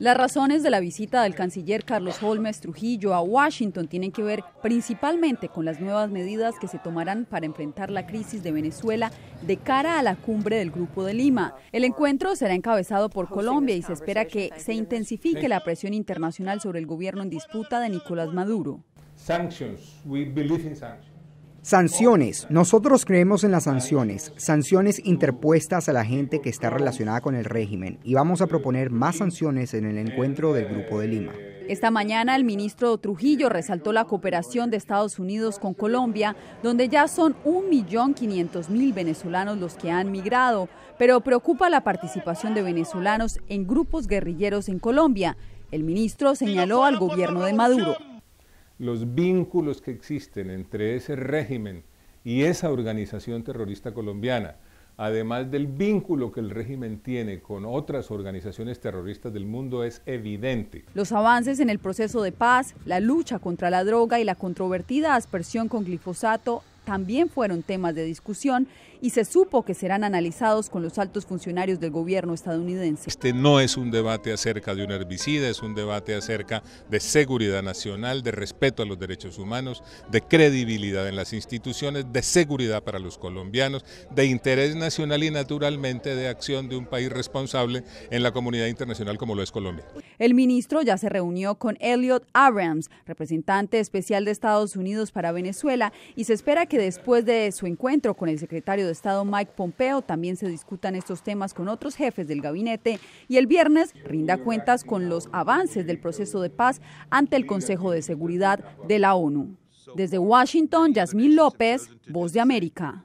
Las razones de la visita del canciller Carlos Holmes Trujillo a Washington tienen que ver principalmente con las nuevas medidas que se tomarán para enfrentar la crisis de Venezuela de cara a la cumbre del Grupo de Lima. El encuentro será encabezado por Colombia y se espera que se intensifique la presión internacional sobre el gobierno en disputa de Nicolás Maduro. Sanctions. We believe in sanctions. Sanciones. Nosotros creemos en las sanciones, sanciones interpuestas a la gente que está relacionada con el régimen y vamos a proponer más sanciones en el encuentro del Grupo de Lima. Esta mañana el ministro Trujillo resaltó la cooperación de Estados Unidos con Colombia, donde ya son 1.500.000 venezolanos los que han migrado, pero preocupa la participación de venezolanos en grupos guerrilleros en Colombia. El ministro señaló al gobierno de Maduro los vínculos que existen entre ese régimen y esa organización terrorista colombiana, además del vínculo que el régimen tiene con otras organizaciones terroristas del mundo, es evidente. Los avances en el proceso de paz, la lucha contra la droga y la controvertida aspersión con glifosato también fueron temas de discusión y se supo que serán analizados con los altos funcionarios del gobierno estadounidense. Este no es un debate acerca de un herbicida, es un debate acerca de seguridad nacional, de respeto a los derechos humanos, de credibilidad en las instituciones, de seguridad para los colombianos, de interés nacional y naturalmente de acción de un país responsable en la comunidad internacional como lo es Colombia. El ministro ya se reunió con Elliot Abrams, representante especial de Estados Unidos para Venezuela, y se espera que que después de su encuentro con el secretario de Estado Mike Pompeo también se discutan estos temas con otros jefes del gabinete y el viernes rinda cuentas con los avances del proceso de paz ante el Consejo de Seguridad de la ONU. Desde Washington, Yasmín López, Voz de América.